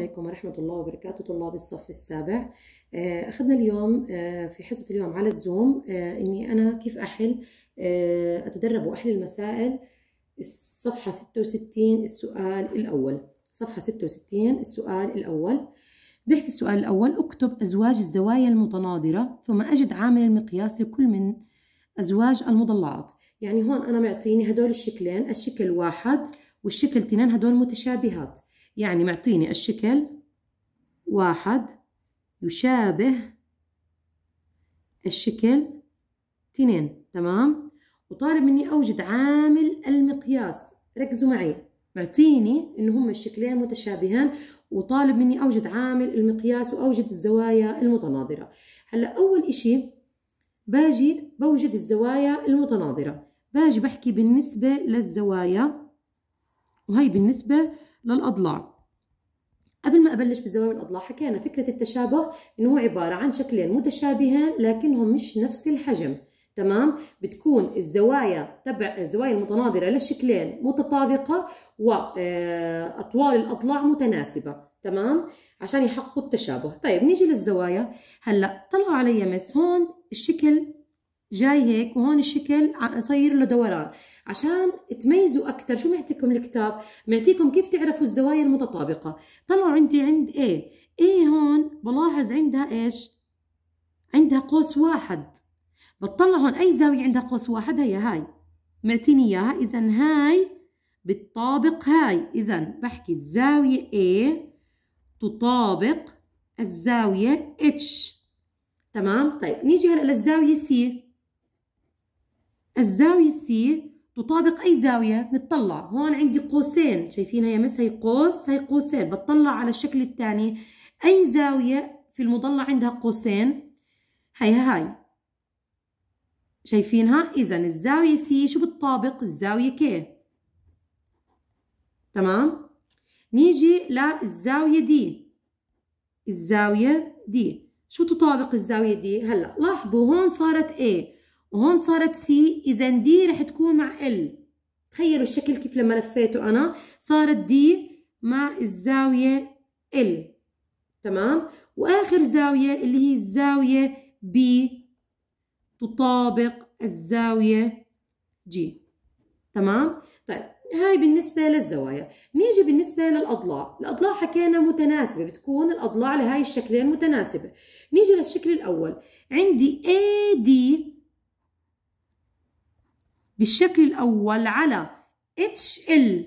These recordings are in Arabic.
عليكم ورحمة الله وبركاته طلاب الصف السابع آه، أخذنا اليوم آه، في حصة اليوم على الزوم آه، أني أنا كيف أحل أتدرب وأحل المسائل الصفحة 66 السؤال الأول صفحة 66 السؤال الأول بيحكي السؤال الأول أكتب أزواج الزوايا المتناظرة ثم أجد عامل المقياس لكل من أزواج المضلعات يعني هون أنا معطيني هدول الشكلين الشكل واحد والشكل تنين هدول متشابهات يعني معطيني الشكل واحد يشابه الشكل اثنين تمام وطالب مني أوجد عامل المقياس ركزوا معي معطيني إن هم الشكلين متشابهان وطالب مني أوجد عامل المقياس وأوجد الزوايا المتناظرة هلا أول إشي باجي بوجد الزوايا المتناظرة باجي بحكي بالنسبة للزوايا وهي بالنسبة للأضلاع قبل ما أبلش بالزوايا والأضلاع حكينا فكرة التشابه إنه هو عبارة عن شكلين متشابهين لكنهم مش نفس الحجم تمام بتكون الزوايا تبع الزوايا المتناظرة للشكلين متطابقة وأطوال آه، الأضلاع متناسبة تمام عشان يحققوا التشابه طيب نيجي للزوايا هلا طلعوا علي مس هون الشكل جاي هيك وهون الشكل صاير له دوران عشان تميزوا اكثر شو معطيكم الكتاب معطيكم كيف تعرفوا الزوايا المتطابقه طلعوا عندي عند A A هون بلاحظ عندها ايش عندها قوس واحد بتطلع هون اي زاويه عندها قوس واحد هي هاي معطيني اياها اذا هاي بتطابق هاي اذا بحكي الزاويه A تطابق الزاويه H تمام طيب نيجي هلا للزاويه سي الزاوية سي تطابق أي زاوية نتطلع هون عندي قوسين شايفين هي مس هي قوس هي قوسين بتطلع على الشكل الثاني أي زاوية في المضلع عندها قوسين هي هاي شايفينها إذا الزاوية سي شو بتطابق الزاوية كي تمام نيجي للزاوية دي الزاوية دي شو تطابق الزاوية دي هلا لاحظوا هون صارت A وهون صارت سي اذا دي رح تكون مع ال تخيلوا الشكل كيف لما لفيته انا صارت دي مع الزاويه ال تمام واخر زاويه اللي هي الزاويه بي تطابق الزاويه جي تمام طيب هاي بالنسبة للزوايا نيجي بالنسبة للأضلاع الأضلاع حكينا متناسبة بتكون الأضلاع لهاي الشكلين متناسبة نيجي للشكل الأول عندي AD بالشكل الأول على HL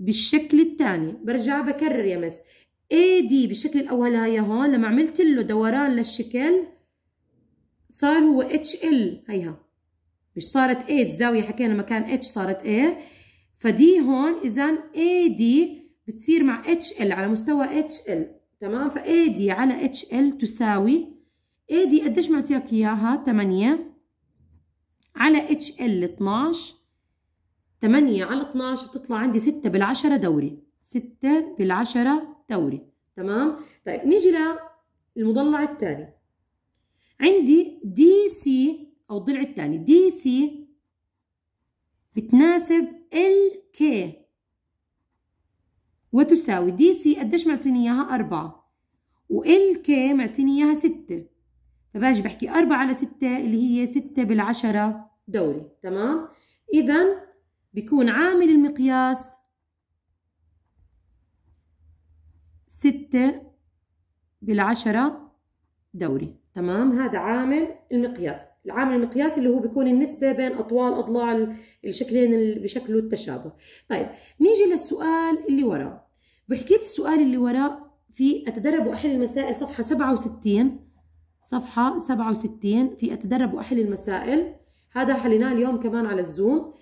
بالشكل الثاني برجع بكرر يا مس AD بالشكل الأول هيا هون لما عملت له دوران للشكل صار هو HL هيها مش صارت A الزاوية حكينا مكان H صارت A فدي هون إذا AD بتصير مع HL على مستوى HL تمام فAD على HL تساوي AD قديش معطيك إياها؟ 8 على اتش ال 12 8 على 12 بتطلع عندي 6 بالعشرة دوري 6 بالعشرة دوري تمام طيب نيجي للمضلع الثاني عندي دي سي او الضلع الثاني دي سي بتناسب ال كي وتساوي دي سي قديش معطيني اياها 4 وال كي معطيني اياها 6 فباجي بحكي 4 على 6 اللي هي 6 بالعشرة دوري تمام إذا بيكون عامل المقياس 6 بالعشرة دوري تمام هذا عامل المقياس العامل المقياس اللي هو بيكون النسبة بين أطوال أضلاع الشكلين اللي بشكله التشابه طيب نيجي للسؤال اللي وراه بحكي السؤال اللي وراه في أتدرب وأحل المسائل صفحة 67 صفحة 67 في أتدرب وأحل المسائل هذا حليناه اليوم كمان على الزوم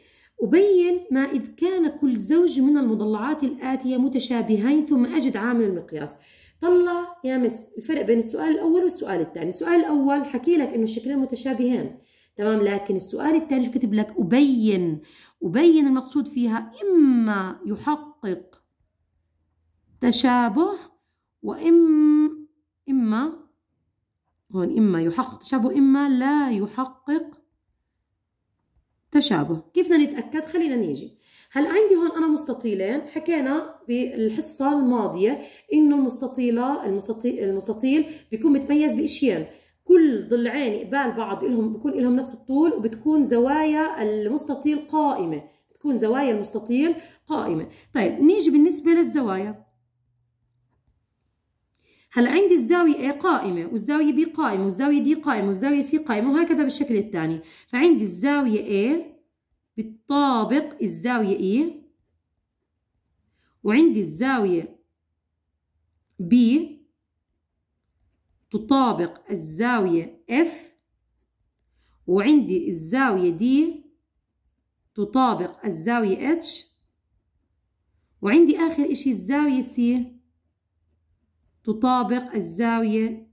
أبين ما إذ كان كل زوج من المضلعات الآتية متشابهين ثم أجد عامل المقياس طلع يا مس الفرق بين السؤال الأول والسؤال الثاني السؤال الأول حكي لك إنه الشكلين متشابهين تمام لكن السؤال الثاني شو كتب لك أبين أبين المقصود فيها إما يحقق تشابه وإما إما هون إما يحقق تشابه إما لا يحقق تشابه كيف بدنا نتأكد خلينا نيجي هلا عندي هون أنا مستطيلين حكينا بالحصة الماضية إنه المستطيلة المستطيل, المستطيل بيكون متميز بإشيين كل ضلعين قبال بعض لهم بكون لهم نفس الطول وبتكون زوايا المستطيل قائمة بتكون زوايا المستطيل قائمة طيب نيجي بالنسبة للزوايا هلا عندي الزاوية A قائمة والزاوية B قائمة والزاوية D قائمة والزاوية C قائمة وهكذا بالشكل الثاني فعندي الزاوية A بتطابق الزاوية E وعندي الزاوية B تطابق الزاوية F وعندي الزاوية D تطابق الزاوية H وعندي آخر إشي الزاوية C تطابق الزاوية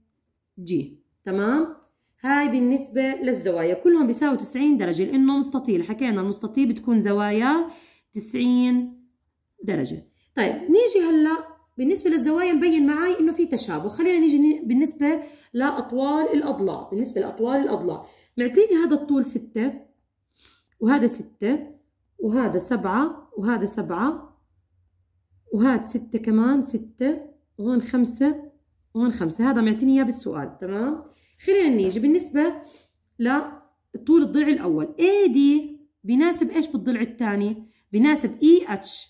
جي تمام هاي بالنسبة للزوايا كلهم بيساوي 90 درجة لأنه مستطيل حكينا المستطيل بتكون زواياه 90 درجة طيب نيجي هلأ بالنسبة للزوايا مبين معي إنه في تشابه خلينا نيجي بالنسبة لأطوال الأضلاع بالنسبة لأطوال الأضلاع معطيني هذا الطول 6 وهذا 6 وهذا 7 وهذا 7 وهذا 6 كمان 6 هون خمسة هون خمسة هذا معطيني إياه بالسؤال تمام خلينا نيجي بالنسبة لطول الضلع الأول اي دي بناسب إيش بالضلع الثاني بناسب اي e اتش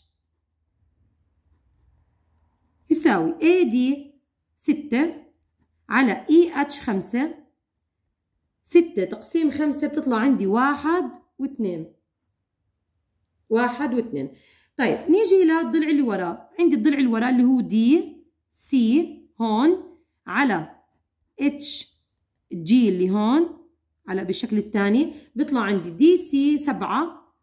يساوي اي دي ستة على اي e اتش خمسة ستة تقسيم خمسة بتطلع عندي واحد واثنين واحد واثنين طيب نيجي للضلع اللي وراه عندي الضلع اللي وراه اللي هو دي سي هون على اتش جي اللي هون على بالشكل الثاني بيطلع عندي دي سي 7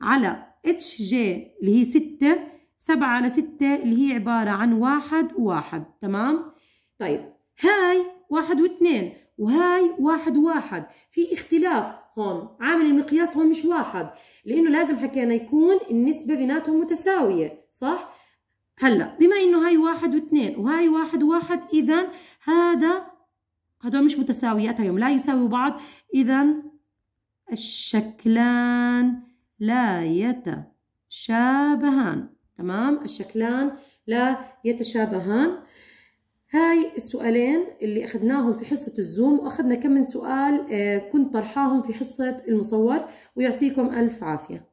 على اتش جي اللي هي 6 7 على 6 اللي هي عبارة عن واحد وواحد تمام طيب هاي واحد واثنين وهاي واحد واحد في اختلاف هون عامل المقياس هون مش واحد لأنه لازم حكينا يكون النسبة بيناتهم متساوية صح؟ هلا بما انه هاي واحد واثنين وهاي واحد واحد اذا هذا هدول مش متساويات هيهم لا يساوي بعض اذا الشكلان لا يتشابهان تمام الشكلان لا يتشابهان هاي السؤالين اللي اخذناهم في حصه الزوم واخذنا كم من سؤال آه، كنت طرحاهم في حصه المصور ويعطيكم الف عافيه